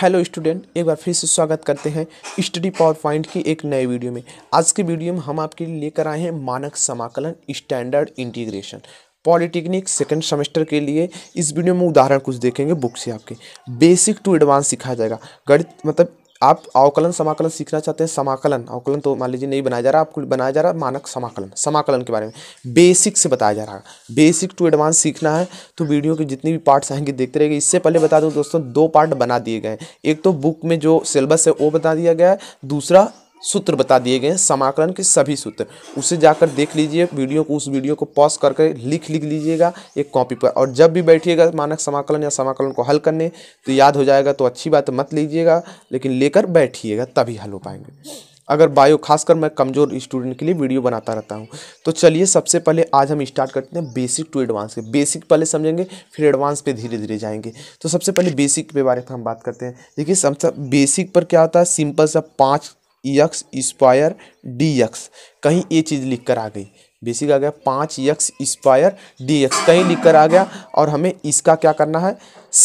hello student एक बार फिर से स्वागत करते हैं स्टडी पावर पॉइंट की एक नए वीडियो में आज के वीडियो में हम आपके लिए लेकर आए हैं मानक समाकलन standard integration polytechnic second semester के लिए इस वीडियो में उदाहरण कुछ देखेंगे बुक से आपके बेसिक टू एडवांस सिखाया जाएगा गणित मतलब आप अवकलन समाकलन सीखना चाहते हैं समाकलन अवकलन तो मान लीजिए नहीं बनाया जा रहा आपको बनाया जा रहा है मानक समाकलन समाकलन के बारे में बेसिक से बताया जा रहा है बेसिक टू एडवांस सीखना है तो वीडियो के जितनी भी पार्ट्स आएंगे देखते रहेंगे इससे पहले बता दूँ दोस्तों दो पार्ट बना दिए गए एक तो बुक में जो सिलेबस है वो बता दिया गया है दूसरा सूत्र बता दिए गए हैं समाकलन के सभी सूत्र उसे जाकर देख लीजिए वीडियो को उस वीडियो को पॉज करके लिख लिख लीजिएगा एक कॉपी पर और जब भी बैठिएगा मानक समाकलन या समाकलन को हल करने तो याद हो जाएगा तो अच्छी बात मत लीजिएगा लेकिन लेकर बैठिएगा तभी हल हो पाएंगे अगर बायो खासकर मैं कमज़ोर स्टूडेंट के लिए वीडियो बनाता रहता हूँ तो चलिए सबसे पहले आज हम स्टार्ट करते हैं बेसिक टू एडवांस के बेसिक पहले समझेंगे फिर एडवांस पे धीरे धीरे जाएंगे तो सबसे पहले बेसिक के बारे में हम बात करते हैं देखिए सबसे बेसिक पर क्या होता है सिंपल सा पाँच एक्स स्क्वायर डी एक्स कहीं ये चीज़ लिख कर आ गई बेसिक आ गया पाँच यक्स स्क्वायर डी एक्स कहीं लिख कर आ गया और हमें इसका क्या करना है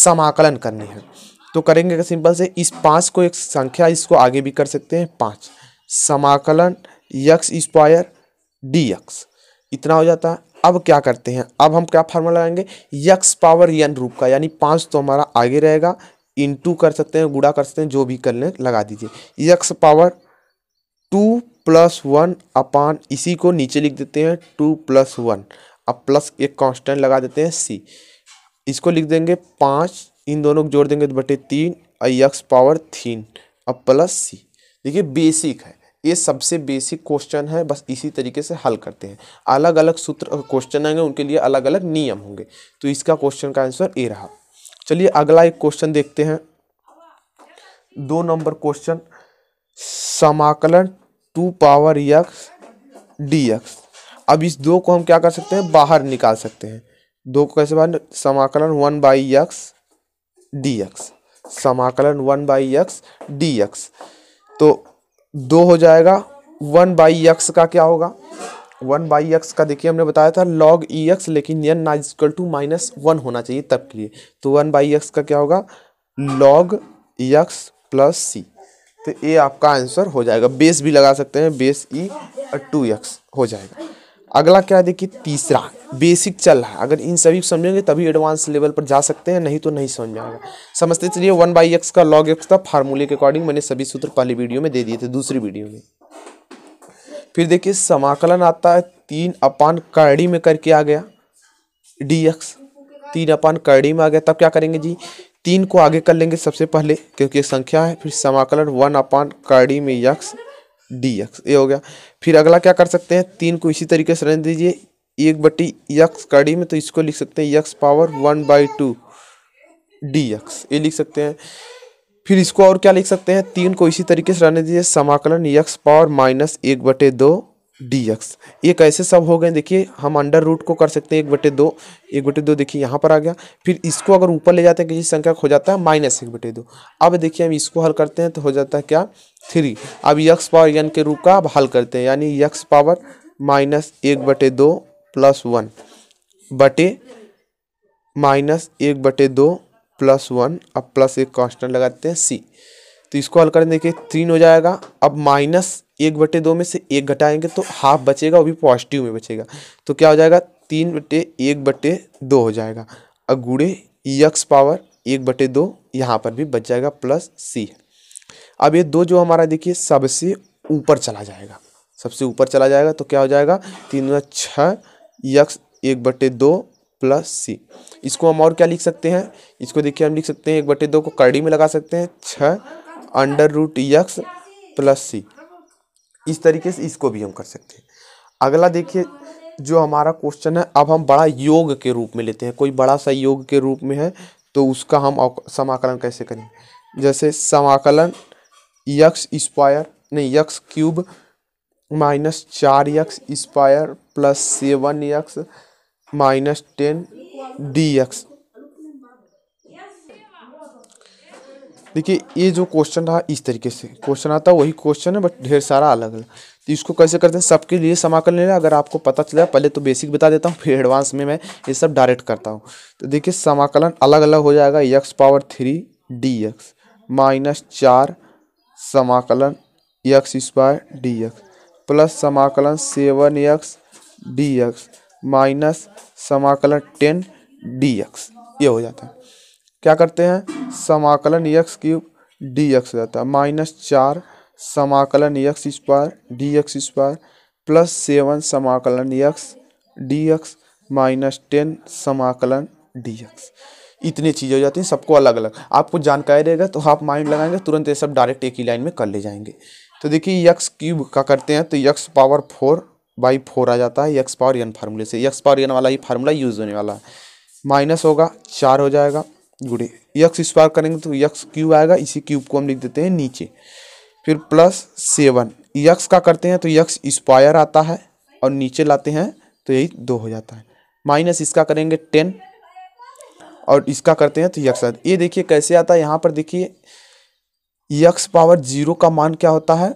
समाकलन करनी है तो करेंगे सिंपल से इस पाँच को एक संख्या इसको आगे भी कर सकते हैं पाँच समाकलन यक्स स्क्वायर डी एक्स इतना हो जाता है अब क्या करते हैं अब हम क्या फार्मूला लगाएंगे यक्स पावर यन रूप का यानी पाँच तो हमारा आगे रहेगा इंटू कर सकते हैं गुड़ा कर सकते हैं जो भी कर लें लगा दीजिए x power two plus one upon इसी को नीचे लिख देते हैं टू प्लस वन अब प्लस एक कांस्टेंट लगा देते हैं सी इसको लिख देंगे पाँच इन दोनों को जोड़ देंगे तो बटे तीन और पावर थीन अब प्लस सी देखिए बेसिक है ये सबसे बेसिक क्वेश्चन है बस इसी तरीके से हल करते हैं अलग अलग सूत्र क्वेश्चन आएंगे उनके लिए अलग अलग नियम होंगे तो इसका क्वेश्चन का आंसर ए रहा चलिए अगला एक क्वेश्चन देखते हैं दो नंबर क्वेश्चन समाकलन two power x d x अब इस दो को हम क्या कर सकते हैं बाहर निकाल सकते हैं दो को कैसे बाहर समाकलन one by x d x समाकलन one by x d x तो दो हो जाएगा वन बाई यक्स का क्या होगा वन बाई एक्स का देखिए हमने बताया था लॉग ई एक्स लेकिन एन ना इक्वल टू माइनस वन होना चाहिए तब के लिए तो वन बाई एक्स का क्या होगा लॉग यक्स प्लस सी तो ये आपका आंसर हो जाएगा बेस भी लगा सकते हैं बेस ई और टू एक्स हो जाएगा अगला क्या है देखिए तीसरा बेसिक चल रहा है अगर इन सभी को समझेंगे तभी एडवांस लेवल पर जा सकते हैं नहीं तो नहीं समझ में आएगा समझते चलिए वन बाई एक्स का लॉग एक्स का फार्मूले के अकॉर्डिंग मैंने सभी सूत्र पहले वीडियो में दे दिए थे दूसरी वीडियो में फिर देखिए समाकलन आता है तीन अपान करड़ी में करके आ गया डी एक्स तीन अपान करड़ी में आ गया तब क्या करेंगे जी तीन को आगे कर लेंगे सबसे पहले क्योंकि संख्या है फिर समाकलन वन अपान कर्डी में यक्स डी यक्स ये हो गया फिर अगला क्या कर सकते हैं तीन को इसी तरीके से रहने दीजिए एक बटी यक्स कड़ी में तो इसको लिख सकते हैं x power one by two d x ये लिख सकते हैं फिर इसको और क्या लिख सकते हैं तीन को इसी तरीके से रहने दीजिए समाकलन यक्स पावर माइनस एक बटे दो डी एक्स ये कैसे सब हो गए देखिए हम अंडर रूट को कर सकते हैं एक बटे दो एक बटे दो देखिए यहाँ पर आ गया फिर इसको अगर ऊपर ले जाते हैं किसी संख्या हो जाता है माइनस एक बटे दो अब देखिए हम इसको हल करते हैं तो हो जाता है क्या थ्री अब यक्स पावर एन के रूप का अब हल करते हैं यानी यक्स पावर माइनस एक बटे दो प्लस वन बटे माइनस एक बटे दो प्लस वन अब प्लस एक कॉन्स्टेंट लगाते हैं सी तो इसको हल करें देखिए तीन हो जाएगा अब माइनस एक बटे दो में से एक घटाएंगे तो हाफ बचेगा वो भी पॉजिटिव में बचेगा तो क्या हो जाएगा तीन बटे एक बटे दो हो जाएगा अब गुड़े यक्स पावर एक बटे दो यहाँ पर भी बच जाएगा प्लस सी अब ये दो जो हमारा देखिए सबसे ऊपर चला जाएगा सबसे ऊपर चला जाएगा तो क्या हो जाएगा तीन छः यक्स एक बटे दो प्लस सी इसको हम और क्या लिख सकते हैं इसको देखिए हम लिख सकते हैं एक बटे दो को करड़ी में लगा सकते हैं छः under root x plus C इस तरीके से इसको भी हम कर सकते हैं अगला देखिए जो हमारा क्वेश्चन है अब हम बड़ा योग के रूप में लेते हैं कोई बड़ा सा योग के रूप में है तो उसका हम समाकलन कैसे करें जैसे समाकलन यक्स स्क्वायर नहीं यक्स क्यूब माइनस चार x square plus seven x minus ten d x देखिए ये जो क्वेश्चन रहा इस तरीके से क्वेश्चन आता वही क्वेश्चन है बट ढेर सारा अलग अलग तो इसको कैसे करते हैं सबके लिए समाकलन लेना अगर आपको पता चला पहले तो बेसिक बता देता हूँ फिर एडवांस में मैं ये सब डायरेक्ट करता हूँ तो देखिए समाकलन अलग अलग हो जाएगा x power three d x minus चार समाकलन x square d x plus समाकलन seven x d x minus समाकलन टेन डी एक्स ये हो जाता है क्या करते हैं समाकलन यक्स क्यूब डी एक्स जाता है माइनस चार समाकलन x square d x square plus seven समाकलन x d x minus ten समाकलन डी एक्स इतनी चीज़ें हो जाती हैं सबको अलग अलग आपको जानकारी रहेगा तो आप माइंड लगाएंगे तुरंत ये सब डायरेक्ट एक ही लाइन में कर ले जाएंगे तो देखिए यक्स क्यूब का करते हैं तो x power four by four आ जाता है यक्स पावर एन फार्मूले से यक्स पावर एन वाला ही फार्मूला यूज होने वाला है माइनस होगा चार हो जाएगा गुड़े यक्स इस पार करेंगे तो यक्स क्यूब आएगा इसी क्यूब को हम लिख देते हैं नीचे फिर प्लस सेवन यक्स का करते हैं तो यक्स स्क्वायर आता है और नीचे लाते हैं तो यही दो हो जाता है माइनस इसका करेंगे टेन और इसका करते हैं तो यक्स आता ये देखिए कैसे आता है यहाँ पर देखिए यक्स पावर जीरो का मान क्या होता है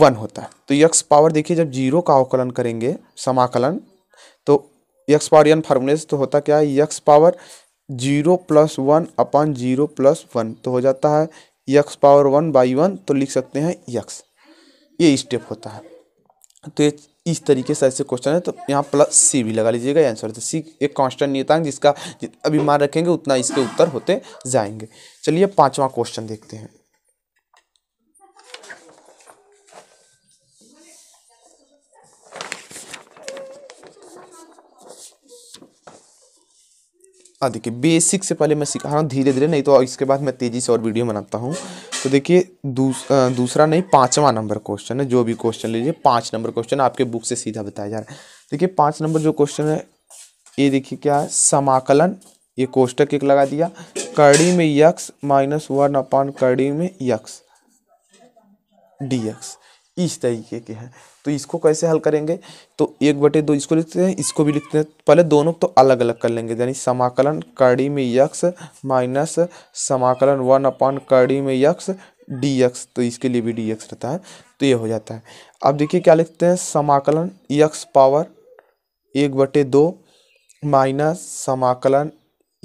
वन होता है तो यक्स पावर देखिए जब जीरो का अवकलन करेंगे समाकलन तो यक्स पावर एन फार्मूले से तो होता क्या है x power zero plus one upon zero plus one तो हो जाता है x power one by one तो लिख सकते हैं यक्स ये स्टेप होता है तो ये इस तरीके से ऐसे क्वेश्चन है तो यहाँ प्लस सी भी लगा लीजिएगा आंसर तो सी एक कांस्टेंट नियतांक जिसका अभी मान रखेंगे उतना इसके उत्तर होते जाएंगे चलिए पांचवा क्वेश्चन देखते हैं हाँ देखिए बेसिक से पहले मैं सिखा रहा हूँ धीरे धीरे नहीं तो इसके बाद मैं तेज़ी से और वीडियो बनाता हूँ तो देखिए दूस, दूसरा नहीं पाँचवा नंबर क्वेश्चन है जो भी क्वेश्चन लीजिए पाँच नंबर क्वेश्चन आपके बुक से सीधा बताया जा रहा है देखिए पाँच नंबर जो क्वेश्चन है ये देखिए क्या है समाकलन ये कोष्टक एक लगा दिया कड़ी में यक्स माइनस वन अपॉन कड़ी में यक्स डी एक्स इस तरीके के हैं तो इसको कैसे हल करेंगे तो एक बटे दो इसको लिखते हैं इसको भी लिखते हैं पहले दोनों तो अलग अलग कर लेंगे यानी समाकलन कड़ी में यक्स माइनस समाकलन वन अपॉन कड़ी में यक्स डी एक्स तो इसके लिए भी डी एक्स रहता है तो ये हो जाता है अब देखिए क्या लिखते हैं समाकलन यक्स पावर एक बटे दो माइनस समाकलन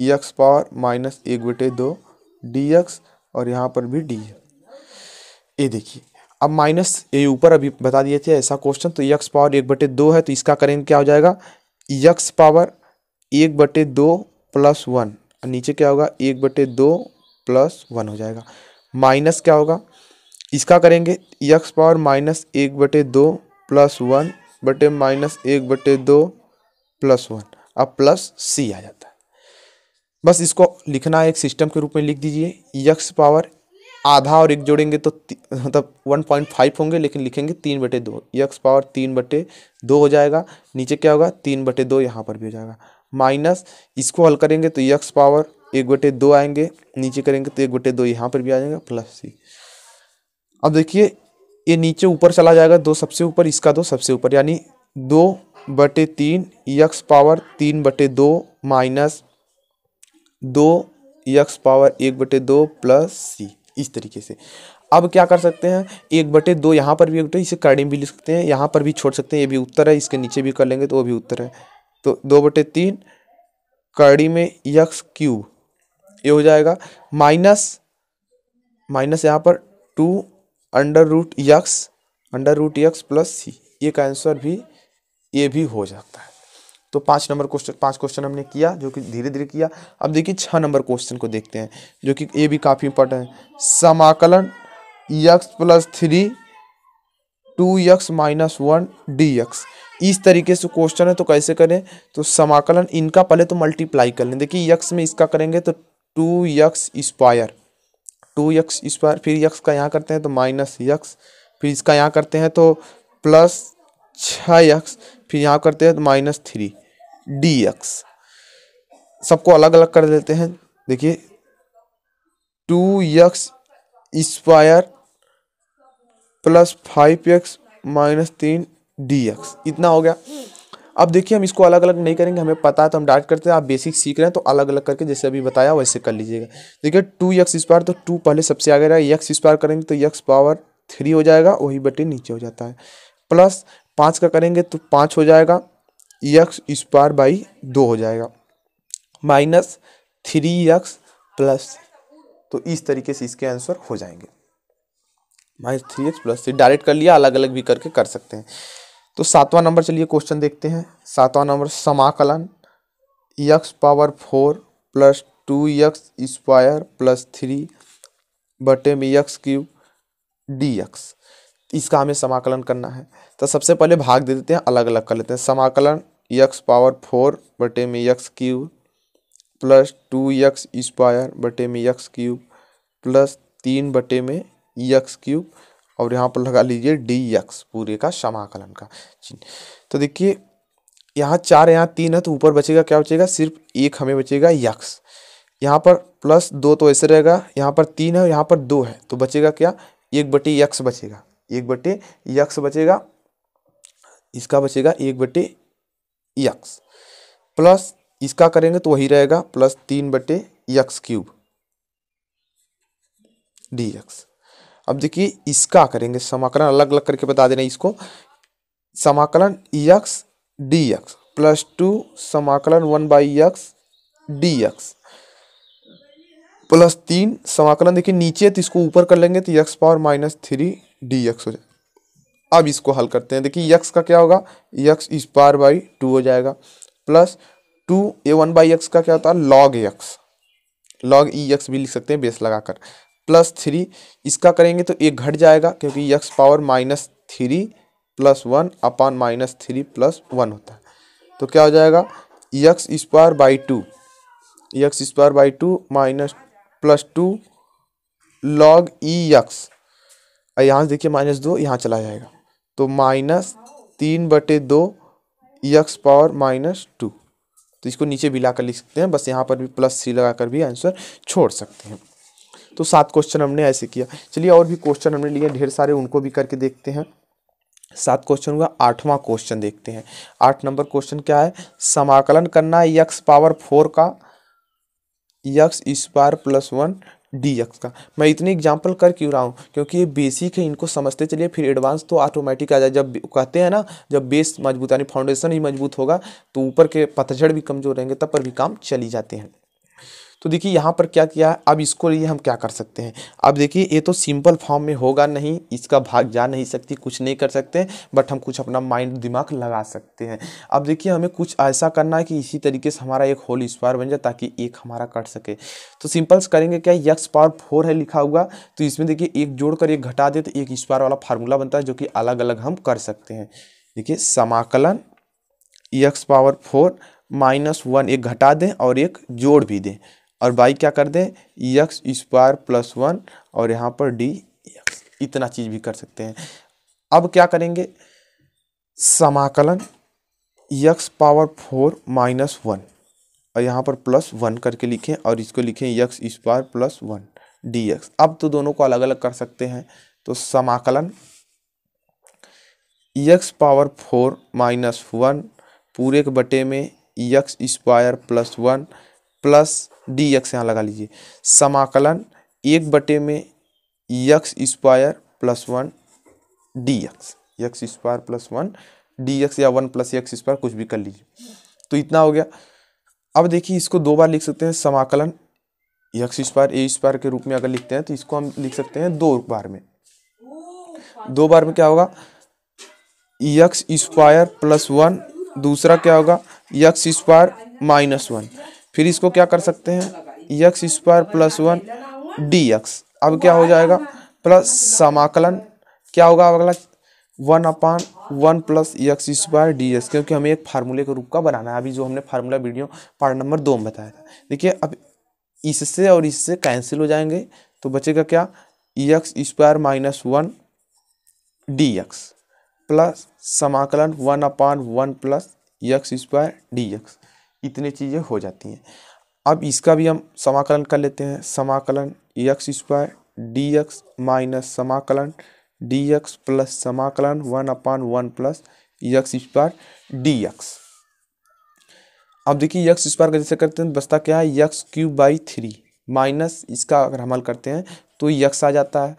यक्स पावर माइनस एक बटे दो डी एक्स और यहाँ पर भी डी ये देखिए अब माइनस ये ऊपर अभी बता दिए थे ऐसा क्वेश्चन तो यक्स पावर एक बटे दो है तो इसका करेंट क्या हो जाएगा यक्स पावर एक बटे दो प्लस वन और नीचे क्या होगा एक बटे दो प्लस वन हो जाएगा माइनस क्या होगा इसका करेंगे यक्स पावर माइनस एक बटे दो प्लस वन बटे माइनस एक बटे दो प्लस वन अब प्लस सी आ जाता है बस इसको लिखना है एक सिस्टम के रूप में लिख दीजिए यक्स पावर आधा और एक जोड़ेंगे तो मतलब वन पॉइंट फाइव होंगे लेकिन लिखेंगे तीन बटे दो यक्स पावर तीन बटे दो हो जाएगा नीचे क्या होगा तीन बटे दो यहाँ पर भी हो जाएगा माइनस इसको हल करेंगे तो यक्स पावर एक बटे दो आएंगे नीचे करेंगे तो एक बटे दो यहाँ पर भी आ जाएगा प्लस सी अब देखिए ये नीचे ऊपर चला जाएगा दो सबसे ऊपर इसका दो सबसे ऊपर यानी दो बटे तीन यक्स पावर तीन बटे दो माइनस दो यक्स पावर एक बटे दो प्लस सी इस तरीके से अब क्या कर सकते हैं एक बटे दो यहाँ पर भी एक बटे इसे कर्णी भी लिख सकते हैं यहाँ पर भी छोड़ सकते हैं ये भी उत्तर है इसके नीचे भी कर लेंगे तो वो भी उत्तर है तो दो बटे तीन कड़ी में यक्स क्यूब ये हो जाएगा माइनस माइनस यहाँ पर two under root x under root x plus C एक आंसर भी ये भी हो जाता है तो पाँच नंबर क्वेश्चन पाँच क्वेश्चन हमने किया जो कि धीरे धीरे किया अब देखिए छः नंबर क्वेश्चन को देखते हैं जो कि ये भी काफ़ी इंपॉर्टेंट है समाकलन x plus three two x minus one d x इस तरीके से क्वेश्चन है तो कैसे करें तो समाकलन इनका पहले तो मल्टीप्लाई कर लें देखिए यक्स में इसका करेंगे तो two x square two x square फिर यक्स का यहाँ करते हैं तो माइनस यक्स फिर इसका यहाँ करते हैं तो प्लस छः यक्स फिर यहाँ करते हैं तो माइनस थ्री डी एक्स सबको अलग अलग कर देते हैं देखिए two x square plus five x minus तीन डी एक्स इतना हो गया अब देखिए हम इसको अलग अलग नहीं करेंगे हमें पता है तो हम डायरेक्ट करते हैं आप बेसिक सीख रहे हैं तो अलग अलग करके जैसे अभी बताया वैसे कर लीजिएगा देखिए टू एक्स स्क्वायर तो टू पहले सबसे आगे रहेगा एक्स स्क्वायर करेंगे तो एक्स पावर थ्री हो जाएगा वही बटे नीचे हो जाता है प्लस पाँच का करेंगे तो पाँच हो जाएगा यक्स स्क्वायर बाई दो हो जाएगा माइनस थ्री यक्स प्लस तो इस तरीके से इसके आंसर हो जाएंगे minus three x plus three direct कर लिया अलग अलग भी करके कर सकते हैं तो सातवां नंबर चलिए क्वेश्चन देखते हैं सातवां नंबर समाकलन x power four plus two x square plus three बटे में यक्स क्यूब डी यक्स इसका हमें समाकलन करना है तो सबसे पहले भाग दे देते हैं अलग अलग कर लेते हैं समाकलन यक्स पावर फोर बटे में x cube plus two x square बटे में यक्स क्यूब प्लस तीन बटे में यक्स क्यूब और यहाँ पर लगा लीजिए डी यक्स पूरे का समाकलन का तो देखिए यहाँ चार यहाँ तीन है तो ऊपर बचेगा क्या बचेगा सिर्फ एक हमें बचेगा यक्स यहाँ पर प्लस दो तो ऐसे रहेगा यहाँ पर तीन है और यहाँ पर दो है तो बचेगा क्या एक बटे यक्स बचेगा एक बटे यक्स बचेगा इसका बचेगा एक बटे यक्स प्लस इसका करेंगे तो वही रहेगा प्लस तीन बटे यक्स क्यूब डी एक्स अब देखिए इसका करेंगे समाकलन अलग अलग करके बता देना इसको समाकलन x d x plus two समाकलन one by x d x plus तीन समाकलन देखिए नीचे तो इसको ऊपर कर लेंगे तो x power minus three d x हो जाए अब इसको हल करते हैं देखिए यक्स का क्या होगा यक्स इस पार बाई टू हो जाएगा plus two a one by x का क्या होता है log x log e x भी लिख सकते हैं बेस लगाकर प्लस थ्री इसका करेंगे तो एक घट जाएगा क्योंकि x power minus three plus one upon minus three plus one होता है तो क्या हो जाएगा x square by two x square by two minus plus two log e x यहाँ से देखिए माइनस दो यहाँ चला जाएगा तो माइनस तीन बटे दो यक्स पावर माइनस टू तो इसको नीचे भी लाकर लिख सकते हैं बस यहाँ पर भी प्लस लगा लगाकर भी आंसर छोड़ सकते हैं तो सात क्वेश्चन हमने ऐसे किया चलिए और भी क्वेश्चन हमने लिए ढेर सारे उनको भी करके देखते हैं सात क्वेश्चन हुआ आठवां क्वेश्चन देखते हैं आठ नंबर क्वेश्चन क्या है समाकलन करना यक्स पावर फोर का x square plus one d x का मैं इतनी एग्जाम्पल कर क्यों रहा हूँ क्योंकि ये बेसिक है इनको समझते चलिए फिर एडवांस तो ऑटोमेटिक आ जाए जब कहते हैं ना जब बेस मजबूत यानी फाउंडेशन ही मजबूत होगा तो ऊपर के पतझड़ भी कमजोर रहेंगे तब पर भी काम चली जाते हैं तो देखिए यहाँ पर क्या किया है अब इसको लिए हम क्या कर सकते हैं अब देखिए ये तो सिंपल फॉर्म में होगा नहीं इसका भाग जा नहीं सकती कुछ नहीं कर सकते बट हम कुछ अपना माइंड दिमाग लगा सकते हैं अब देखिए हमें कुछ ऐसा करना है कि इसी तरीके से हमारा एक होल स्क्वायर बन जाए ताकि एक हमारा कट सके तो सिंपल्स करेंगे क्या यक्स पावर फोर है लिखा हुआ तो इसमें देखिए एक जोड़कर एक घटा दे तो एक स्क्वायर वाला फार्मूला बनता है जो कि अलग अलग हम कर सकते हैं देखिए समाकलन x power four minus one एक घटा दें और एक जोड़ भी दें और बाई क्या कर दें यक्स स्क्वायर प्लस वन और यहाँ पर डी एक्स इतना चीज़ भी कर सकते हैं अब क्या करेंगे समाकलन x power four minus one और यहाँ पर प्लस वन करके लिखें और इसको लिखें x square plus one d x अब तो दोनों को अलग अलग कर सकते हैं तो समाकलन x power four minus one पूरे के बटे में x square plus one plus d x यहाँ लगा लीजिए समाकलन एक बटे में x square plus one d x x square plus one d x या वन प्लस एक्स स्क्वायर कुछ भी कर लीजिए तो इतना हो गया अब देखिए इसको दो बार लिख सकते हैं समाकलन यक्स स्क्वायर ए स्क्वायर के रूप में अगर लिखते हैं तो इसको हम लिख सकते हैं दो बार में दो बार में क्या होगा एक्स स्क्वायर प्लस वन दूसरा क्या होगा यक्स स्क्वायर माइनस वन फिर इसको क्या कर सकते हैं x square plus one d x अब क्या हो जाएगा प्लस समाकलन क्या होगा अगला one upon one plus x square d x क्योंकि हमें एक फार्मूले के रूप का बनाना है अभी जो हमने फार्मूला वीडियो पार्ट नंबर दो में बताया था देखिए अब इससे और इससे कैंसिल हो जाएंगे तो बचेगा क्या x square minus one d x plus समाकलन one upon one plus x square d x इतनी चीज़ें हो जाती हैं अब इसका भी हम समाकलन कर लेते हैं समाकलन x square d x minus समाकलन डी एक्स प्लस समाकलन one upon one plus x square d x अब देखिए यक्स स्क्वायर का जैसे करते हैं बचता क्या है x cube by three minus इसका अगर हम हल करते हैं तो यक्स आ जाता है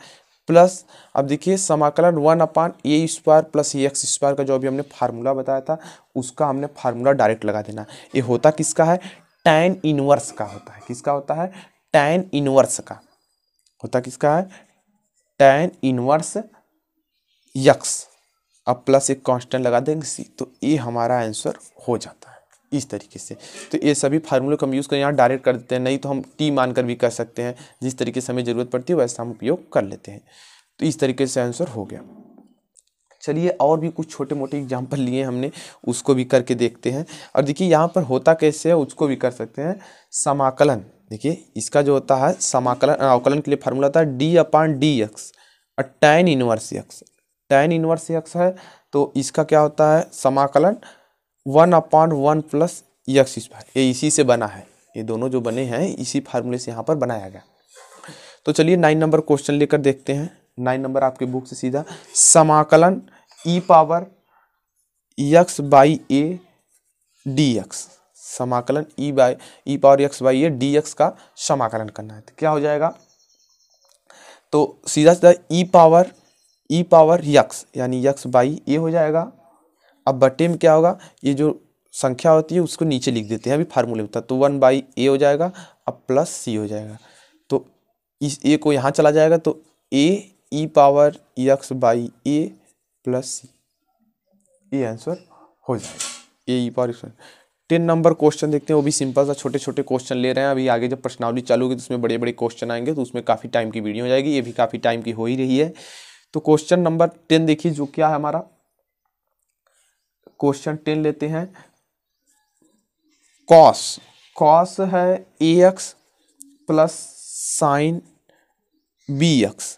प्लस अब देखिए समाकलन one upon a square plus a x square का जो अभी हमने फार्मूला बताया था उसका हमने फार्मूला डायरेक्ट लगा देना ये होता किसका है टैन इनवर्स का होता है किसका होता है टैन इनवर्स का होता किसका है टैन इनवर्स यक्स अब प्लस एक कांस्टेंट लगा देंगे सी तो ये हमारा आंसर हो जाता इस तरीके से तो ये सभी फार्मूले को हम यूज़ कर यहाँ डायरेक्ट कर देते हैं नहीं तो हम टी मानकर भी कर सकते हैं जिस तरीके से हमें ज़रूरत पड़ती है वैसा हम उपयोग कर लेते हैं तो इस तरीके से आंसर हो गया चलिए और भी कुछ छोटे मोटे एग्जाम्पल लिए हमने उसको भी करके देखते हैं और देखिए यहाँ पर होता कैसे है उसको भी कर सकते हैं समाकलन देखिए इसका जो होता है समाकलन अवकलन के लिए फार्मूला होता है डी अपान डी एक्स और tan inverse x tan inverse x है तो इसका क्या होता है समाकलन one upon one plus x square ये इसी से बना है ये दोनों जो बने हैं इसी फार्मूले से यहाँ पर बनाया गया तो चलिए नाइन नंबर क्वेश्चन लेकर देखते हैं नाइन नंबर आपके बुक से सीधा समाकलन e power x by a d x समाकलन e by e power x by a d x का समाकलन करना है तो क्या हो जाएगा तो सीधा सीधा e power e power x यानी यक्स बाई ए हो जाएगा अब बटे में क्या होगा ये जो संख्या होती है उसको नीचे लिख देते हैं अभी फार्मूले में है तो वन बाई ए हो जाएगा अब प्लस सी हो जाएगा तो इस ए को यहाँ चला जाएगा तो a e power x by a plus सी ये आंसर हो जाएगा a e power x ten number question देखते हैं वो भी सिंपल सा छोटे छोटे क्वेश्चन ले रहे हैं अभी आगे जब प्रश्नावली चालू होगी तो उसमें बड़े बड़े क्वेश्चन आएंगे तो उसमें काफ़ी टाइम की वीडियो हो जाएगी ये भी काफ़ी टाइम की हो ही रही है तो क्वेश्चन नंबर टेन देखिए जो क्या है हमारा क्वेश्चन टेन लेते हैं कॉस कॉस है a x plus sine b x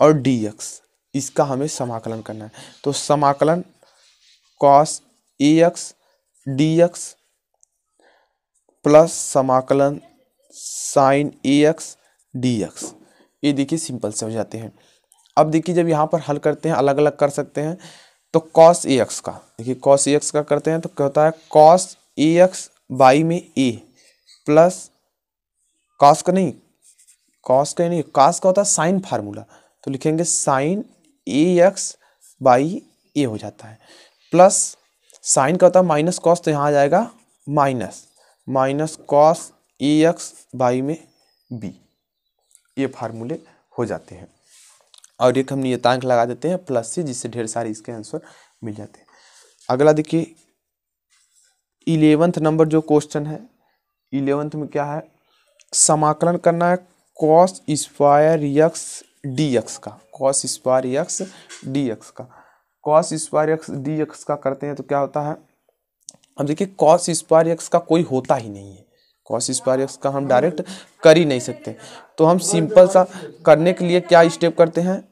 और डी एक्स इसका हमें समाकलन करना है तो समाकलन cos a x d x plus समाकलन sine a x d x ये देखिए सिंपल से हो जाते हैं अब देखिए जब यहाँ पर हल करते हैं अलग अलग कर सकते हैं तो कॉस ए एक्स का देखिए कॉस ए एक्स का करते हैं तो क्या होता है कॉस ए एक्स वाई में ए प्लस कॉस का नहीं कॉस का नहीं कॉस का होता है साइन फार्मूला तो लिखेंगे sine a x by a हो जाता है प्लस साइन का होता है माइनस कॉस तो यहाँ आ जाएगा minus minus cos a x by में बी ये फार्मूले हो जाते हैं और एक हम नियतांक लगा देते हैं प्लस से जिससे ढेर सारे इसके आंसर मिल जाते हैं अगला देखिए इलेवंथ नंबर जो क्वेश्चन है इलेवंथ में क्या है समाकलन करना है cos square x d x का cos square x d x का cos square x d x का करते हैं तो क्या होता है अब देखिए कॉस स्क्वायर यक्स का कोई होता ही नहीं है कॉस स्क्वायर एक्स का हम डायरेक्ट कर ही नहीं सकते तो हम सिंपल सा करने के लिए क्या स्टेप करते हैं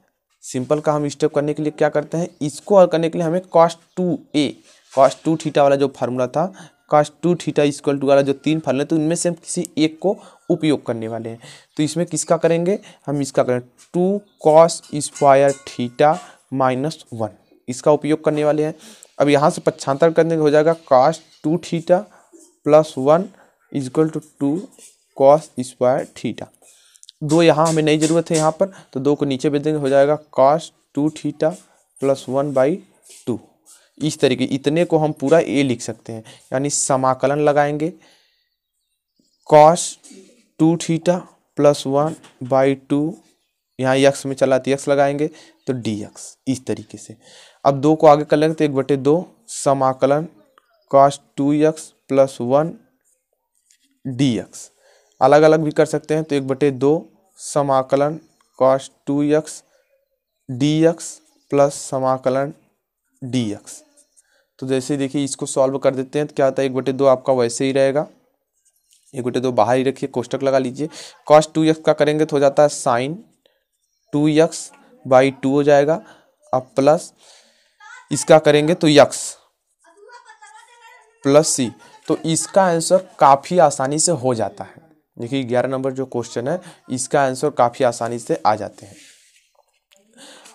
सिंपल का हम स्टेप करने के लिए क्या करते हैं इसको और करने के लिए हमें cos two a cos two theta वाला जो फार्मूला था cos two theta equal to वाला जो तीन फल हैं तो इनमें से हम किसी एक को उपयोग करने वाले हैं तो इसमें किसका करेंगे हम इसका करें two cos square theta minus one इसका उपयोग करने वाले हैं अब यहाँ से पक्षांतर करने हो जाएगा cos two theta plus one equal to two cos square theta दो यहाँ हमें नई ज़रूरत है यहाँ पर तो दो को नीचे भेज देंगे हो जाएगा cos two theta plus one by two इस तरीके इतने को हम पूरा ए लिख सकते हैं यानी समाकलन लगाएंगे cos two theta plus one by two यहाँ यक्स में चला तो यक्स लगाएंगे तो डी एक्स इस तरीके से अब दो को आगे कर लेंगे तो एक बटे दो समाकलन cos two x plus one d x अलग अलग भी कर सकते हैं तो एक बटे दो समाकलन cos two x d x plus समाकलन डी यक्स तो जैसे देखिए इसको सॉल्व कर देते हैं तो क्या होता है एक बटे दो आपका वैसे ही रहेगा एक बटे दो बाहर ही रखिए कोष्टक लगा लीजिए कॉस टू यक्स का करेंगे तो हो जाता है sine two x by two हो जाएगा अब प्लस इसका करेंगे तो यक्स प्लस सी तो इसका आंसर काफ़ी आसानी से हो जाता है देखिए ग्यारह नंबर जो क्वेश्चन है इसका आंसर काफ़ी आसानी से आ जाते हैं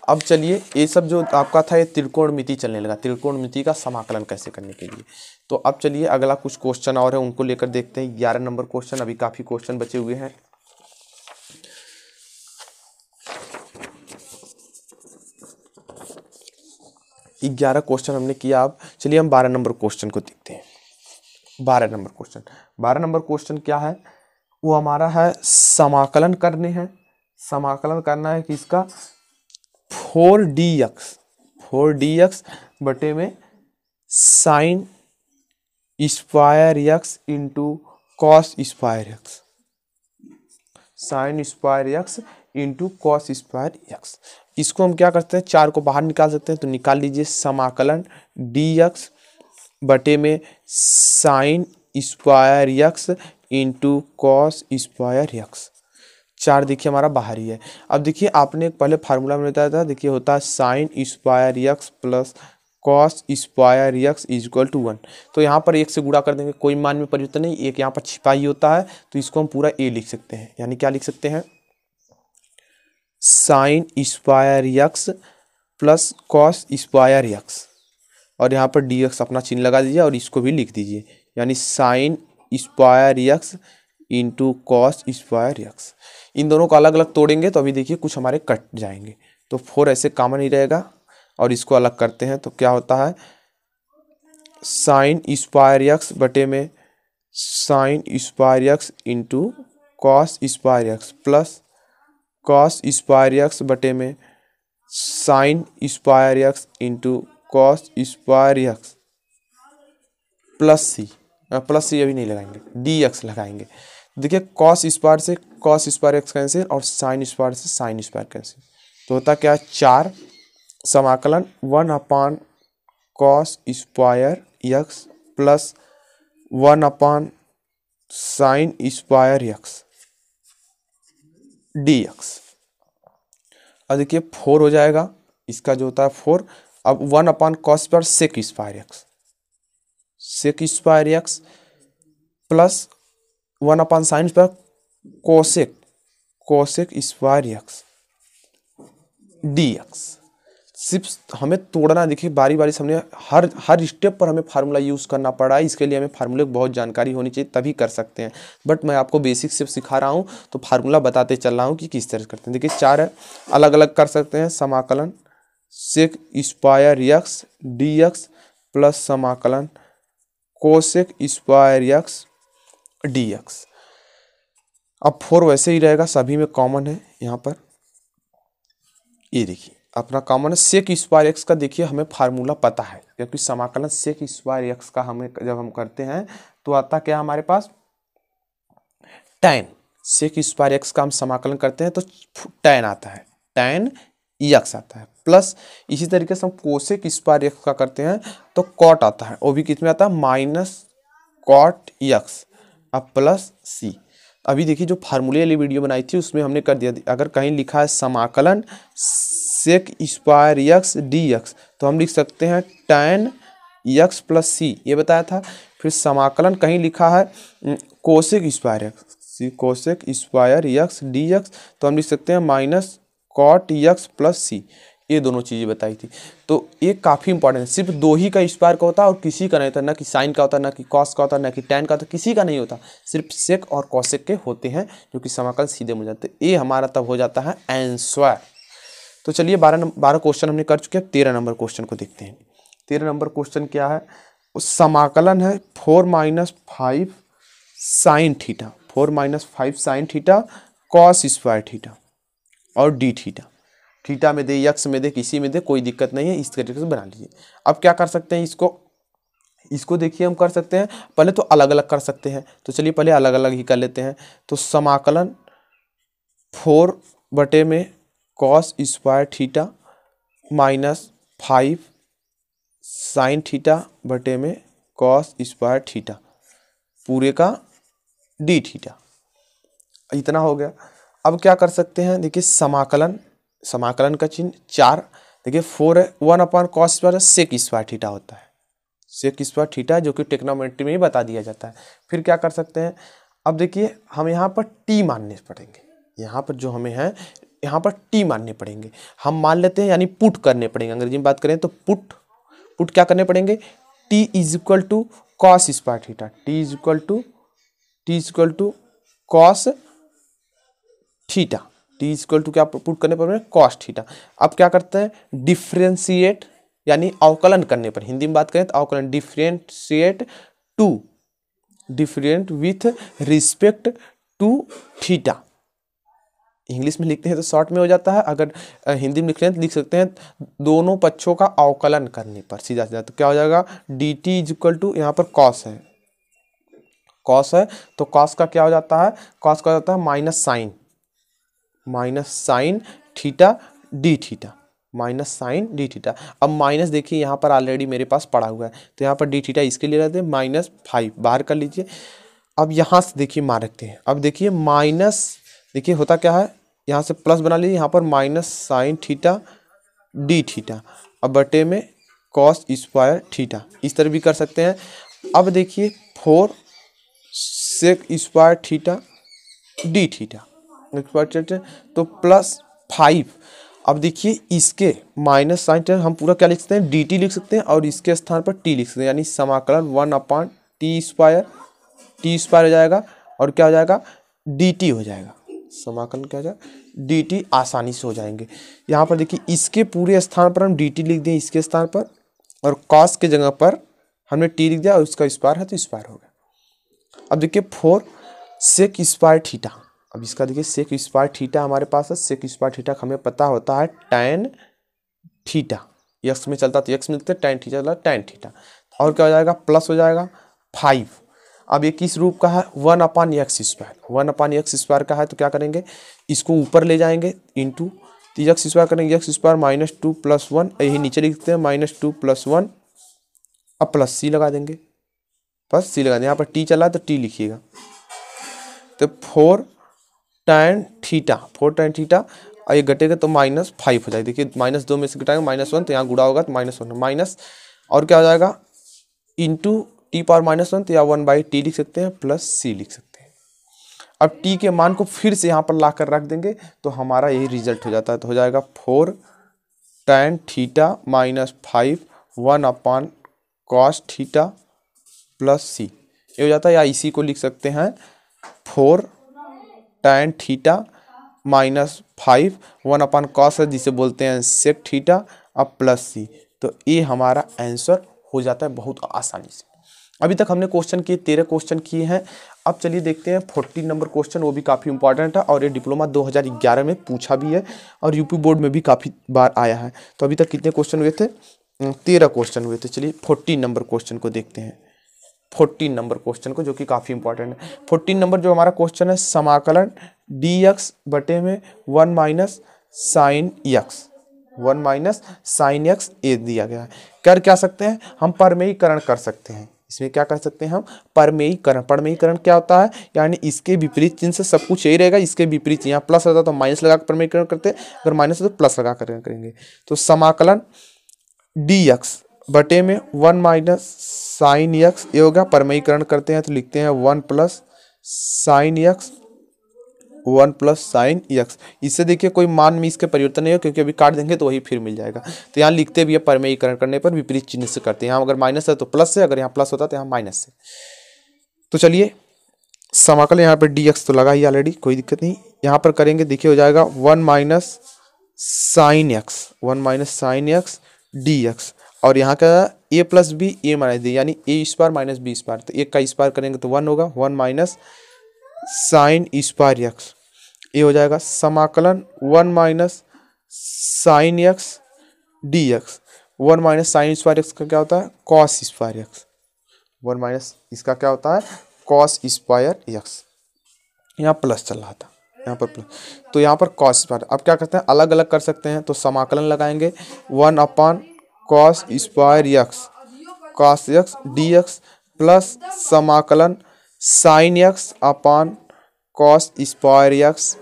अब चलिए ये सब जो आपका था ये मिति चलने लगा त्रिकोण मिति का समाकलन कैसे करने के लिए तो अब चलिए अगला कुछ क्वेश्चन और है उनको लेकर देखते हैं ग्यारह नंबर क्वेश्चन अभी काफ़ी क्वेश्चन बचे हुए हैं ग्यारह क्वेश्चन हमने किया अब चलिए हम बारह नंबर क्वेश्चन को देखते हैं बारह नंबर क्वेश्चन बारह नंबर क्वेश्चन क्या है वो हमारा है समाकलन करने हैं समाकलन करना है कि इसका four d x four d x बटे में sine square x into cos square x sine square x into cos square x इसको हम क्या करते हैं चार को बाहर निकाल सकते हैं तो निकाल लीजिए समाकलन डी एक्स बटे में sine square x into cos square x चार देखिए हमारा बाहरी है अब देखिए आपने पहले फार्मूला में बताया था देखिए होता है sine square x plus cos square x is equal to one तो यहाँ पर एक से गुड़ा कर देंगे कोई मान में परिवर्तन नहीं एक यहाँ पर छिपा ही होता है तो इसको हम पूरा ए लिख सकते हैं यानी क्या लिख सकते हैं sine square x plus cos square x और यहाँ पर डी एक्स अपना चिन्ह लगा दीजिए और इसको भी लिख दीजिए यानी sine square x into cos square x इन दोनों को अलग अलग तोड़ेंगे तो अभी देखिए कुछ हमारे कट जाएंगे तो फोर ऐसे कामन ही रहेगा और इसको अलग करते हैं तो क्या होता है साइन स्क्वायर यक्स बटे में sine square x into cos square x plus cos square x बटे में sine square x into cos square x plus c plus c अभी नहीं लगाएंगे डी एक्स लगाएंगे देखिए कॉस स्क्वायर से कॉस स्क्वायर एक्स कैंसिल और साइन स्क्वायर से साइन स्क्वायर कैंसिल तो होता क्या है चार समाकलन one upon cos square x plus one upon sine square x d x अब देखिए फोर हो जाएगा इसका जो होता है फोर अब वन अपान कॉस पर sec square x sec square x plus one upon sine पर cosec cosec square x d x सिर्फ हमें तोड़ना देखिए बारी बारी से हमने हर हर स्टेप पर हमें फार्मूला यूज़ करना पड़ा है इसके लिए हमें फार्मूले की बहुत जानकारी होनी चाहिए तभी कर सकते हैं बट मैं आपको बेसिक सिर्फ सिखा रहा हूँ तो फार्मूला बताते चल रहा हूँ कि किस तरह से करते हैं देखिए चार अलग अलग कर सकते हैं समाकलन sec square x d x plus समाकलन cosec square x d x अब फोर वैसे ही रहेगा सभी में कॉमन है यहाँ पर ये देखिए अपना कॉमन है सेक स्क्वायर एक्स का देखिए हमें फार्मूला पता है क्योंकि समाकलन सेक स्क्वायर एक्स का हमें जब हम करते हैं तो आता क्या हमारे पास टैन सेक स्क्वायर एक्स का हम समाकलन करते हैं तो टेन आता है टेन एक्स e आता है प्लस इसी तरीके से हम कोशिक स्क्वायर एक्स का करते हैं तो कॉट आता है वो भी किस में आता है माइनस कॉट यक्स अब प्लस सी अभी देखिए जो फार्मूले वाली वीडियो बनाई थी उसमें हमने कर दिया अगर कहीं लिखा है समाकलन sec square x d x तो हम लिख सकते हैं टेन यक्स प्लस सी ये बताया था फिर समाकलन कहीं लिखा है cosec square x c cosec square x d x तो हम लिख सकते हैं माइनस कॉट यक्स प्लस सी ये दोनों चीज़ें बताई थी तो ये काफ़ी इंपॉर्टेंट है सिर्फ दो ही का स्क्वायर का होता और किसी का नहीं होता ना कि साइन का होता ना कि कॉस का होता ना कि टेन का होता किसी का नहीं होता सिर्फ सेक और कॉसेक के होते हैं जो कि समाकल सीधे में जाते ये हमारा तब हो जाता है एंसवायर तो चलिए बारह बारह क्वेश्चन हमने कर चुके हैं तेरह नंबर क्वेश्चन को देखते हैं तेरह नंबर क्वेश्चन क्या है समाकलन है four minus five sine theta four minus five sine theta cos square theta और डी थीटा थीटा में दे यक्स में दे किसी में दे कोई दिक्कत नहीं है इस तरीके से बना लीजिए अब क्या कर सकते हैं इसको इसको देखिए हम कर सकते हैं पहले तो अलग अलग कर सकते हैं तो चलिए पहले अलग अलग ही कर लेते हैं तो समाकलन फोर बटे में cos square theta minus five sine theta बटे में कॉस स्क्वायर थीटा पूरे का डी थीटा इतना हो गया अब क्या कर सकते हैं देखिए समाकलन समाकलन का चिन्ह चार देखिए फोर है one upon cos square sec square theta होता है सेक स्क्वायर थीटा जो कि टेक्नोमेट्री में ही बता दिया जाता है फिर क्या कर सकते हैं अब देखिए हम यहाँ पर टी मानने पड़ेंगे यहाँ पर जो हमें है यहाँ पर टी मानने पड़ेंगे हम मान लेते हैं यानी पुट करने पड़ेंगे अंग्रेजी में बात करें तो पुट पुट क्या करने पड़ेंगे t is equal to cos square theta t is equal to t is equal to cos theta t equal to क्या पुट करने पर कॉस्ट थीटा अब क्या करते हैं डिफ्रेंशिएट यानी अवकलन करने पर हिंदी में बात करें तो अवकलन differentiate to different with respect to theta English में लिखते हैं तो शॉर्ट में हो जाता है अगर हिंदी में लिख रहे हैं तो लिख सकते हैं दोनों पक्षों का अवकलन करने पर सीधा सीधा तो क्या हो जाएगा d t is equal to यहाँ पर कॉस है कॉस है तो कॉस का क्या हो जाता है कॉस का हो जाता है minus sine minus sine theta d theta minus sine d theta अब माइनस देखिए यहाँ पर ऑलरेडी मेरे पास पड़ा हुआ है तो यहाँ पर डी थीटा इसके लिए रहते हैं माइनस फाइव बाहर कर लीजिए अब यहाँ से देखिए मार रखते हैं अब देखिए माइनस देखिए होता क्या है यहाँ से प्लस बना लीजिए यहाँ पर minus sine theta d theta अब बटे में कॉस स्क्वायर थीटा इस तरह भी कर सकते हैं अब देखिए four sec square theta d theta expected तो प्लस फाइव अब देखिए इसके माइनस साइन टेन हम पूरा क्या लिख सकते हैं डी टी लिख सकते हैं और इसके स्थान पर टी लिख सकते हैं यानी समाकलन one upon t square t square हो जाएगा और क्या हो जाएगा डी टी हो जाएगा समाकलन क्या हो जाएगा डी टी आसानी से हो जाएंगे यहाँ पर देखिए इसके पूरे स्थान पर हम डी टी लिख दें इसके स्थान पर और कॉस के जगह पर हमने टी लिख दिया और उसका स्क्वायर है तो स्क्वायर हो गया अब देखिए फोर सेक स्क्वायर ठीठा अब इसका देखिए सेक स्क्वायर थीटा हमारे पास है सेक स्क्वायर थीटा हमें पता होता है टैन थीटा यक्स में चलता तो यक्स लिखते टैन थीटा चला टैन थीटा और क्या हो जाएगा प्लस हो जाएगा फाइव अब ये किस रूप का है one upon x square one upon x square का है तो क्या करेंगे इसको ऊपर ले जाएंगे इंटू तो यक्स स्क्वायर करेंगे x square minus two plus one यही नीचे लिखते हैं माइनस टू प्लस वन अब प्लस सी लगा देंगे प्लस सी लगा देंगे यहाँ पर टी चला तो टी लिखिएगा तो four tan theta four tan theta और ये घटेगा तो माइनस फाइव हो जाएगा देखिए माइनस दो में से घटाएंगे माइनस वन तो यहाँ गुड़ा होगा तो माइनस वन माइनस और क्या हो जाएगा into t power minus one तो या वन बाई टी लिख सकते हैं प्लस सी लिख सकते हैं अब टी के मान को फिर से यहाँ पर ला कर रख देंगे तो हमारा यही रिजल्ट हो जाता है तो हो जाएगा four tan theta minus five one upon cos theta plus सी ये हो जाता है या इसी को लिख सकते हैं four tan theta minus five one upon cos है जिसे बोलते हैं सेक थीटा अब प्लस सी तो ये हमारा आंसर हो जाता है बहुत आसानी से अभी तक हमने क्वेश्चन किए तेरह क्वेश्चन किए हैं अब चलिए देखते हैं फोर्टीन नंबर क्वेश्चन वो भी काफ़ी इंपॉर्टेंट है और ये डिप्लोमा 2011 में पूछा भी है और यूपी बोर्ड में भी काफ़ी बार आया है तो अभी तक कितने क्वेश्चन हुए थे तेरह क्वेश्चन हुए थे चलिए फोर्टीन नंबर क्वेश्चन को देखते हैं फोर्टीन नंबर क्वेश्चन को जो कि काफ़ी इंपॉर्टेंट है फोर्टीन नंबर जो हमारा क्वेश्चन है समाकलन डी एक्स बटे में one minus sine x one minus sine x ए दिया गया है कर क्या सकते हैं हम परमेयीकरण कर सकते हैं इसमें क्या कर सकते हैं हम परमेयीकरण परमेयीकरण क्या होता है यानी इसके विपरीत चिन्ह से सब कुछ यही रहेगा इसके विपरीत यहाँ प्लस रहता तो माइनस लगा कर परमेयीकरण करते अगर माइनस तो प्लस लगा कर करेंगे तो समाकलन डी एक्स बटे में वन माइनस साइन यक्स ये हो गया परमयीकरण करते हैं तो लिखते हैं one plus sine x one plus sine x इससे देखिए कोई मान में इसके परिवर्तन नहीं हो क्योंकि अभी काट देंगे तो वही फिर मिल जाएगा तो यहाँ लिखते भी है परमयीकरण करने पर विपरीत चिन्ह से करते हैं यहाँ अगर माइनस है तो प्लस से अगर यहाँ प्लस होता तो यहाँ माइनस से तो चलिए समाकल यहाँ पर डी एक्स तो लगा ही ऑलरेडी कोई दिक्कत नहीं यहाँ पर करेंगे देखिए हो जाएगा one minus sine x one minus sine x d x और यहाँ का a plus b a minus d यानी a square minus b square तो एक का स्क्वायर करेंगे तो वन होगा one minus sine square x ये हो जाएगा समाकलन one minus sine x d x one minus sine square x का क्या होता है cos square x one minus इसका क्या होता है कॉस स्क्वायर एक्स यहाँ प्लस चल रहा था यहाँ पर प्लस तो यहाँ पर कॉस स्क्वायर अब क्या करते हैं अलग अलग कर सकते हैं तो समाकलन लगाएंगे one upon cos square x cos x d x plus समाकलन sine x upon cos square x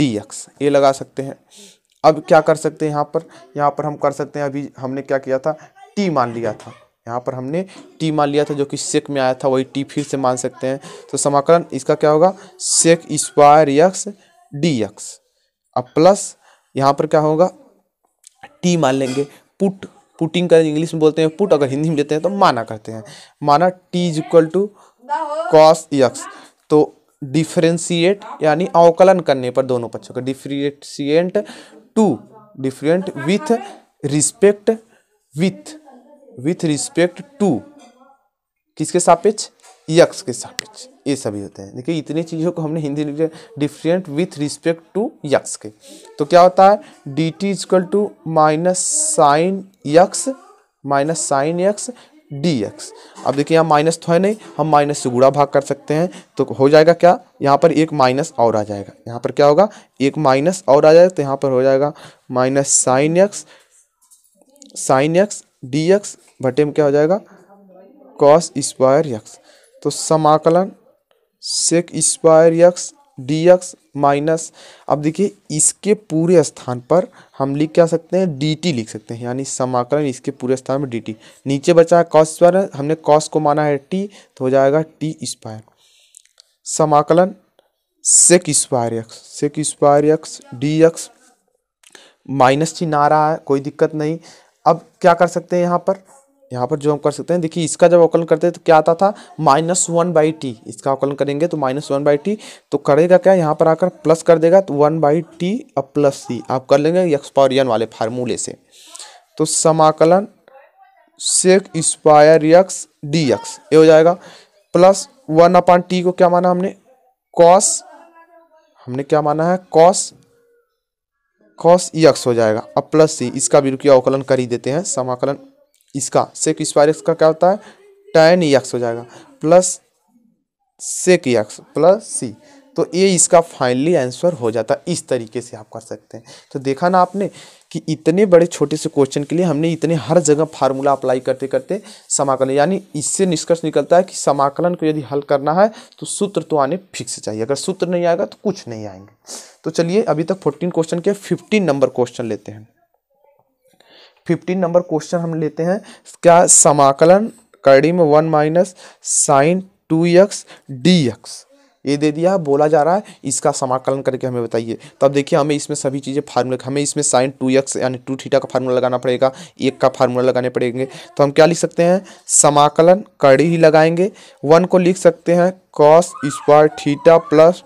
d x ये लगा सकते हैं अब क्या कर सकते हैं यहाँ पर यहाँ पर हम कर सकते हैं अभी हमने क्या किया था टी मान लिया था यहाँ पर हमने टी मान लिया था जो कि सेक में आया था वही टी फिर से मान सकते हैं तो समाकलन इसका क्या होगा sec square x d x अब प्लस यहाँ पर क्या होगा टी मान लेंगे पुट पुटिंग का इंग्लिश में बोलते हैं पुट अगर हिंदी में लेते हैं तो माना कहते हैं माना t is equal to cos x तो डिफ्रेंशिएट यानी अवकलन करने पर दोनों पक्षों का differentiate to different with respect with with respect to किसके सापेक्ष यक्स के सापेक्ष ये सभी होते हैं देखिए इतनी चीज़ों को हमने हिंदी लिखे different with respect to x के तो क्या होता है d t is equal to minus sine x minus sine x d x अब देखिए यहाँ माइनस तो है नहीं हम माइनस से गुड़ा भाग कर सकते हैं तो हो जाएगा क्या यहाँ पर एक माइनस और आ जाएगा यहाँ पर क्या होगा एक माइनस और आ जाएगा तो यहाँ पर हो जाएगा minus sine x sine x d x भटे में क्या हो जाएगा कॉस स्क्वायर यक्स तो समाकलन sec square x d x minus अब देखिए इसके पूरे स्थान पर हम लिख क्या सकते हैं डी टी लिख सकते हैं यानी समाकलन इसके पूरे स्थान पर डी टी नीचे बचा है कॉस स्क्वायर हमने कॉस को माना है टी तो हो जाएगा टी स्क्वायर समाकलन sec square x sec square x d x minus चिन्ह आ रहा है कोई दिक्कत नहीं अब क्या कर सकते हैं यहाँ पर यहाँ पर जो हम कर सकते हैं देखिए इसका जब अवकलन करते हैं तो क्या आता था माइनस वन बाई टी इसका अवकलन करेंगे तो माइनस वन बाई टी तो करेगा क्या यहाँ पर आकर प्लस कर देगा तो वन बाई टी और प्लस सी आप कर लेंगे एन वाले फार्मूले से तो समाकलन sec square x d x ये हो जाएगा प्लस वन अपान टी को क्या माना हमने कॉस हमने क्या माना है कॉस कॉस यक्स हो जाएगा अब प्लस सी इसका भी रुकिया अवकलन कर ही देते हैं समाकलन इसका सेक स्क्वायर एक्स का क्या होता है टेन एक्स e हो जाएगा plus sec x plus C तो ये इसका फाइनली आंसर हो जाता है इस तरीके से आप कर सकते हैं तो देखा ना आपने कि इतने बड़े छोटे से क्वेश्चन के लिए हमने इतने हर जगह फार्मूला अप्लाई करते करते समाकलन यानी इससे निष्कर्ष निकलता है कि समाकलन को यदि हल करना है तो सूत्र तो आने फिक्स चाहिए अगर सूत्र नहीं आएगा तो कुछ नहीं आएंगे तो चलिए अभी तक फोर्टीन क्वेश्चन के फिफ्टीन नंबर क्वेश्चन लेते हैं फिफ्टीन नंबर क्वेश्चन हम लेते हैं क्या समाकलन कड़ी में one minus sine two x d x ये दे दिया बोला जा रहा है इसका समाकलन करके हमें बताइए तब देखिए हमें इसमें सभी चीज़ें फार्मूला हमें इसमें साइन टू एक्स यानी टू थीटा का फार्मूला लगाना पड़ेगा एक का फार्मूला लगाने पड़ेंगे तो हम क्या लिख सकते हैं समाकलन कड़ी ही लगाएंगे वन को लिख सकते हैं cos square theta plus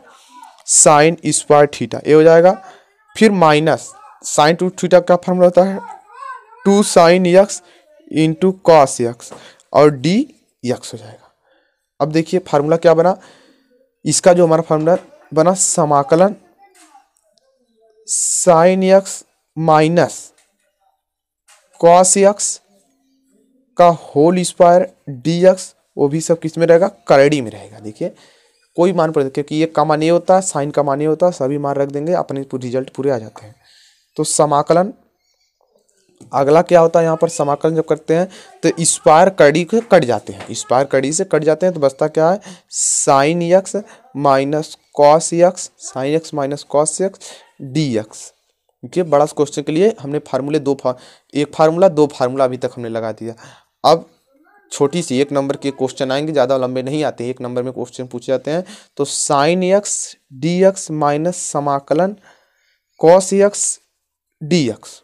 sine square theta ये हो जाएगा फिर माइनस साइन टू थीटा का फार्मूला होता है two sine x into cos x और डी यक्स हो जाएगा अब देखिए फार्मूला क्या बना इसका जो हमारा फार्मूला बना समाकलन sine x minus cos x का होल स्क्वायर डी यक्स वो भी सब किस में रहेगा करेडी में रहेगा देखिए कोई मान पड़ क्योंकि ये का मान ये होता है साइन का मान ये होता है सभी मान रख देंगे अपने रिजल्ट पूरे आ जाते हैं तो समाकलन अगला क्या होता है यहाँ पर समाकलन जब करते हैं तो स्पायर कड़ी के कट जाते हैं स्पायर कड़ी से कट जाते हैं तो बचता क्या है sine x minus cos x sine x minus cos x d x ये बड़ा क्वेश्चन के लिए हमने फार्मूले दो फा एक फार्मूला दो फार्मूला अभी तक हमने लगा दिया अब छोटी सी एक नंबर के क्वेश्चन आएंगे ज़्यादा लंबे नहीं आते एक नंबर में क्वेश्चन पूछे जाते हैं तो sine x d x minus समाकलन कॉस यक्स डी यक्स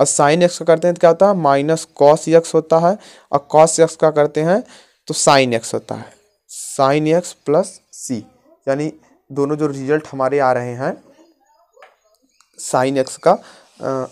और साइन एक्स का करते हैं तो क्या होता है माइनस कॉस एक्स होता है और कॉस एक्स का करते हैं तो साइन एक्स होता है साइन एक्स प्लस सी यानी दोनों जो रिजल्ट हमारे आ रहे हैं साइन एक्स का आ,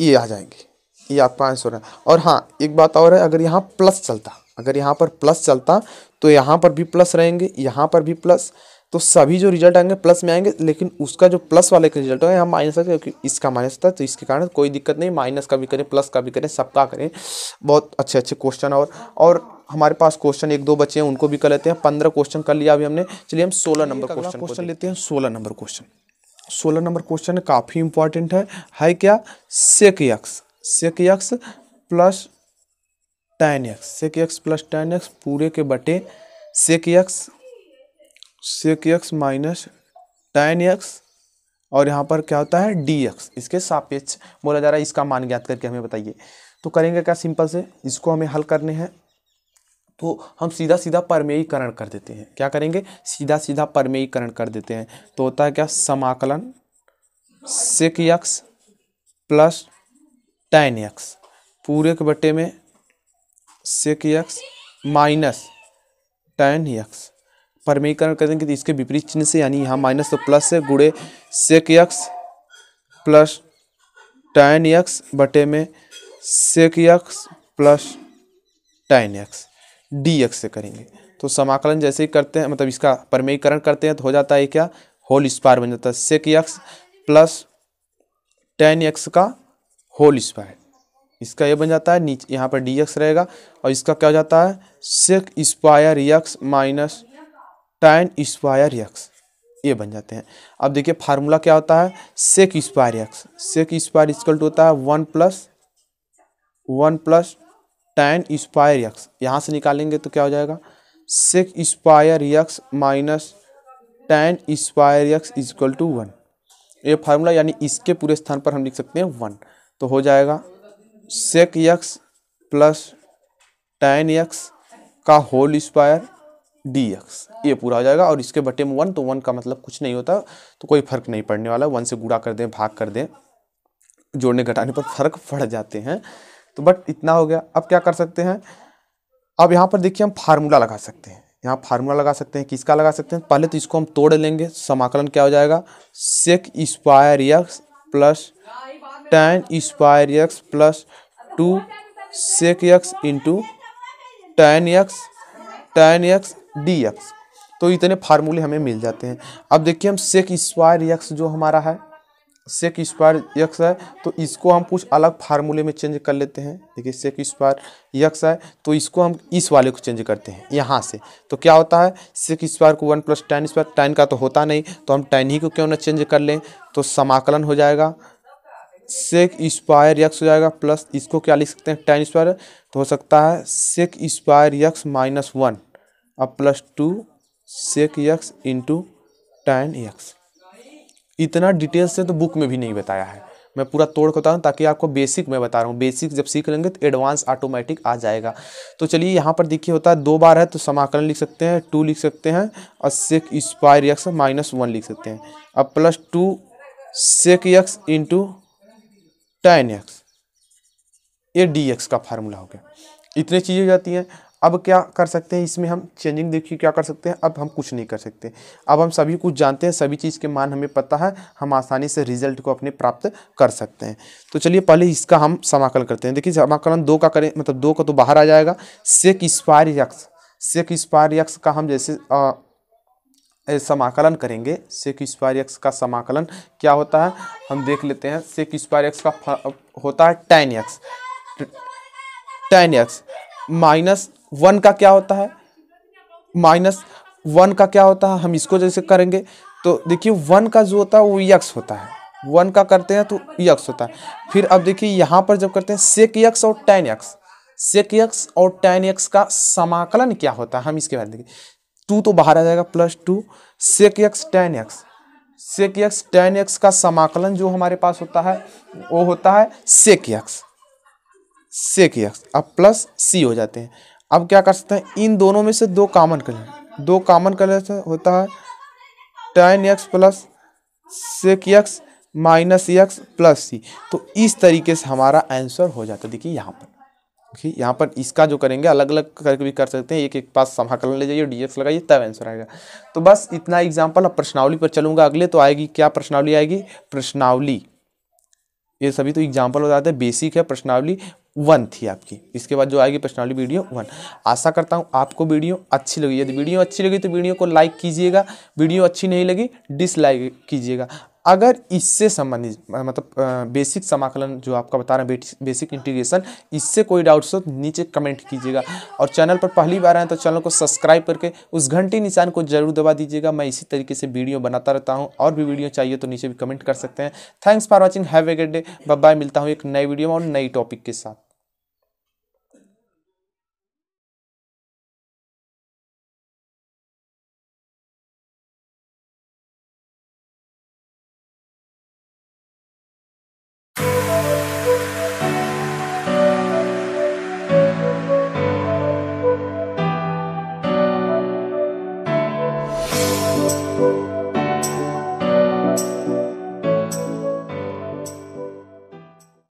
ये आ जाएंगे ये आपका आंसर है और हाँ एक बात और है अगर यहाँ प्लस चलता अगर यहाँ पर प्लस चलता तो यहाँ पर भी प्लस रहेंगे यहाँ पर भी प्लस तो सभी जो रिजल्ट आएंगे प्लस में आएंगे लेकिन उसका जो प्लस वाले का रिजल्ट होगा हम माइनस रखें क्योंकि इसका माइनस था तो इसके कारण कोई दिक्कत नहीं माइनस का भी करें प्लस का भी करें सबका करें बहुत अच्छे अच्छे क्वेश्चन और और हमारे पास क्वेश्चन एक दो बचे हैं उनको भी कर लेते हैं पंद्रह क्वेश्चन कर लिया अभी हमने चलिए हम सोलह नंबर क्वेश्चन क्वेश्चन लेते हैं सोलह नंबर क्वेश्चन सोलह नंबर क्वेश्चन काफ़ी इंपॉर्टेंट है है क्या sec x sec x plus tan x sec x plus tan x पूरे के बटे sec x sec x minus tan x और यहाँ पर क्या होता है डी एक्स इसके सापेक्ष बोला जा रहा है इसका मान ज्ञात करके हमें बताइए तो करेंगे क्या सिंपल से इसको हमें हल करने हैं तो हम सीधा सीधा परमेयीकरण कर देते हैं क्या करेंगे सीधा सीधा परमेयीकरण कर देते हैं तो होता है क्या समाकलन sec x plus tan x पूरे के बटे में sec x minus tan x परमीकरण करेंगे तो इसके विपरीत चिन्ह से यानी यहाँ माइनस तो प्लस से गुड़े sec x plus tan x बटे में sec x plus tan x d x से करेंगे तो समाकलन जैसे ही करते हैं मतलब इसका परमीकरण करते हैं तो हो जाता है क्या होल स्क्वायर बन जाता है sec x plus tan x का होल स्क्वायर इसका ये बन जाता है नीचे यहाँ पर डी एक्स रहेगा और इसका क्या हो जाता है sec square x minus tan square x ये बन जाते हैं अब देखिए फार्मूला क्या होता है sec square x sec square equal to होता है one plus one plus tan square x यहाँ से निकालेंगे तो क्या हो जाएगा sec square x minus tan square x is equal to one ये फार्मूला यानी इसके पूरे स्थान पर हम लिख सकते हैं वन तो हो जाएगा sec x plus tan x का होल स्क्वायर डी एक्स ये पूरा हो जाएगा और इसके बटे में वन तो वन का मतलब कुछ नहीं होता तो कोई फर्क नहीं पड़ने वाला वन से गुड़ा कर दें भाग कर दें जोड़ने घटाने पर फर्क पड़ जाते हैं तो बट इतना हो गया अब क्या कर सकते हैं अब यहाँ पर देखिए हम फार्मूला लगा सकते हैं यहाँ फार्मूला लगा सकते हैं किसका लगा सकते हैं पहले तो इसको हम तोड़ लेंगे समाकलन क्या हो जाएगा sec square x plus tan square x plus two sec x into tan x tan x d x तो इतने फार्मूले हमें मिल जाते हैं अब देखिए हम सेक स्क्वायर एक्स जो हमारा है सेक स्क्वायर एक्स है तो इसको हम कुछ अलग फार्मूले में चेंज कर लेते हैं देखिए सेक स्क्वायर एक्स है तो इसको हम इस वाले को चेंज करते हैं यहाँ से तो क्या होता है सेक स्क्वायर को one plus tan square tan का तो होता नहीं तो हम टेन ही को क्यों ना चेंज कर लें तो समाकलन हो जाएगा सेक स्क्वायर यक्स हो जाएगा प्लस इसको क्या लिख सकते हैं टेन स्क्वायर तो हो सकता है sec square x minus one अब plus two sec x into tan x इतना डिटेल से तो बुक में भी नहीं बताया है मैं पूरा तोड़ के बता रहा ताकि आपको बेसिक मैं बता रहा हूँ बेसिक जब सीख लेंगे तो एडवांस ऑटोमेटिक आ जाएगा तो चलिए यहाँ पर देखिए होता है दो बार है तो समाकलन लिख सकते हैं टू लिख सकते हैं और sec square x minus one लिख सकते हैं अब plus two sec x into tan x ये डी एक्स का फार्मूला हो गया इतनी चीज़ें जाती हैं अब क्या कर सकते हैं इसमें हम चेंजिंग देखिए क्या कर सकते हैं अब हम कुछ नहीं कर सकते अब हम सभी कुछ जानते हैं सभी चीज़ के मान हमें पता है हम आसानी से रिजल्ट को अपने प्राप्त कर सकते हैं तो चलिए पहले इसका हम समाकलन करते हैं देखिए समाकलन दो का करें मतलब दो का तो बाहर आ जाएगा sec square x sec square x का हम जैसे आ, समाकलन करेंगे सेक स्क्वायर एक्स का समाकलन क्या होता है हम देख लेते हैं सेक स्क्वायर एक्स का होता है tan x tan x minus one का क्या होता है माइनस वन का क्या होता है हम इसको जैसे करेंगे तो देखिए वन का जो होता है वो यक्स होता है वन का करते हैं तो यक्स होता है फिर अब देखिए यहाँ पर जब करते हैं सेक यक्स और टेन यक्स सेक यक्स और टेन यक्स का समाकलन क्या होता है हम इसके बारे में देखिए टू तो बाहर आ जाएगा plus two sec x tan x sec x tan x का समाकलन जो हमारे पास होता है वो होता है सेक यक्स सेक यक्स अब प्लस सी हो जाते हैं अब क्या कर सकते हैं इन दोनों में से दो कॉमन कलर दो कॉमन कलर से होता है tan x plus sec x minus x plus C तो इस तरीके से हमारा आंसर हो जाता है देखिए यहाँ पर देखिए यहाँ पर इसका जो करेंगे अलग अलग करके भी कर सकते हैं एक एक पास समाकलन ले जाइए डी एक्स लगाइए तब आंसर आएगा तो बस इतना एग्जाम्पल अब प्रश्नावली पर चलूँगा अगले तो आएगी क्या प्रश्नावली आएगी प्रश्नावली ये सभी तो एग्जाम्पल बताते हैं बेसिक है प्रश्नावली वन थी आपकी इसके बाद जो आएगी पर्सनालिटी वीडियो वन आशा करता हूँ आपको वीडियो अच्छी लगी यदि वीडियो अच्छी लगी तो वीडियो को लाइक कीजिएगा वीडियो अच्छी नहीं लगी डिसलाइक कीजिएगा अगर इससे संबंधित मतलब बेसिक समाकलन जो आपका बता रहे हैं बेसिक इंटीग्रेशन इससे कोई डाउट्स हो तो नीचे कमेंट कीजिएगा और चैनल पर पहली बार आए तो चैनल को सब्सक्राइब करके उस घंटे निशान को जरूर दबा दीजिएगा मैं इसी तरीके से वीडियो बनाता रहता हूँ और भी वीडियो चाहिए तो नीचे भी कमेंट कर सकते हैं thanks for watching have a good day bye मिलता हूँ एक नए वीडियो में और नई टॉपिक के साथ